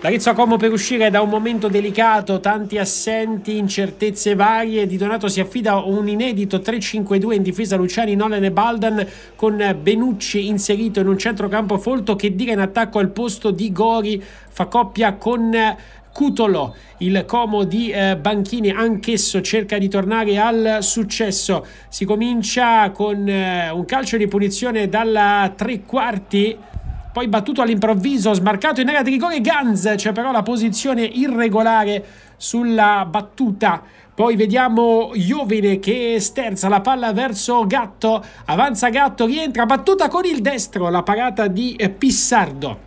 Larezzo a Como per uscire da un momento delicato, tanti assenti, incertezze varie. Di Donato si affida un inedito 3-5-2 in difesa Luciani, Nolan e Baldan con Benucci inserito in un centrocampo folto che dire in attacco al posto di Gori fa coppia con Cutolo, il Como di eh, Banchini, anch'esso cerca di tornare al successo. Si comincia con eh, un calcio di punizione dalla tre quarti poi battuto all'improvviso, smarcato in area di rigore Ganz, c'è però la posizione irregolare sulla battuta. Poi vediamo Jovine che sterza la palla verso Gatto, avanza Gatto, rientra, battuta con il destro, la parata di Pissardo.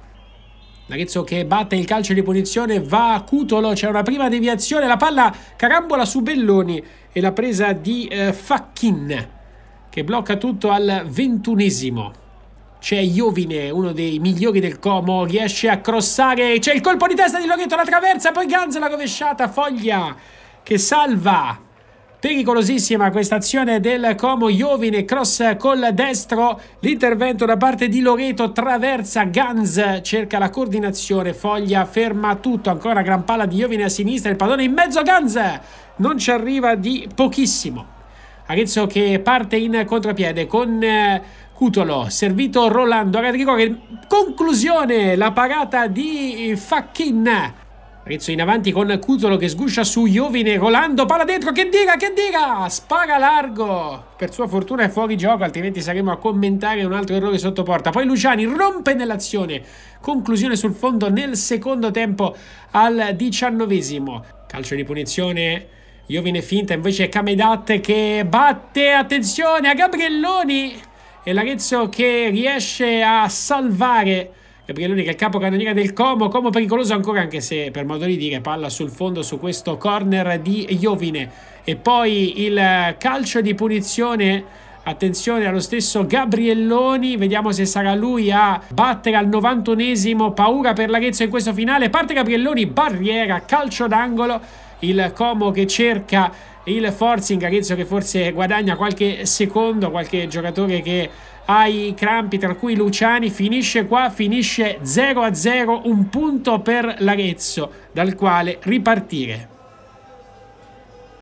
L'Arezzo che batte il calcio di punizione va a Cutolo, c'è una prima deviazione, la palla carambola su Belloni e la presa di eh, Facchin che blocca tutto al ventunesimo c'è cioè, Iovine, uno dei migliori del Como, riesce a crossare, c'è il colpo di testa di Loghetto, la traversa, poi Ganza la rovesciata, Foglia che salva, pericolosissima questa azione del Como, Iovine, cross col destro, l'intervento da parte di Loreto, traversa, Ganz cerca la coordinazione, Foglia ferma tutto, ancora gran palla di Iovine a sinistra, il pallone in mezzo, Ganz non ci arriva di pochissimo. Arezzo che parte in contrapiede con eh, Cutolo, servito Rolando, Agatico conclusione, la parata di eh, Facchin. Rezzo in avanti con Cutolo che sguscia su Jovine, Rolando, palla dentro, che diga, che diga, spara largo. Per sua fortuna è fuori gioco, altrimenti saremo a commentare un altro errore sotto porta. Poi Luciani rompe nell'azione, conclusione sul fondo nel secondo tempo al diciannovesimo. Calcio di punizione Jovine finta, invece Kamedat che batte, attenzione a Gabrielloni e Larezzo che riesce a salvare Gabrielloni che è il capo capocannoniere del Como, Como pericoloso ancora anche se per modo di dire palla sul fondo su questo corner di Iovine e poi il calcio di punizione Attenzione allo stesso Gabrielloni, vediamo se sarà lui a battere al 91esimo, paura per l'Arezzo in questo finale, parte Gabrielloni, barriera, calcio d'angolo il Como che cerca il forcing, Arezzo che forse guadagna qualche secondo, qualche giocatore che ha i crampi, tra cui Luciani, finisce qua, finisce 0-0, un punto per l'Arezzo, dal quale ripartire.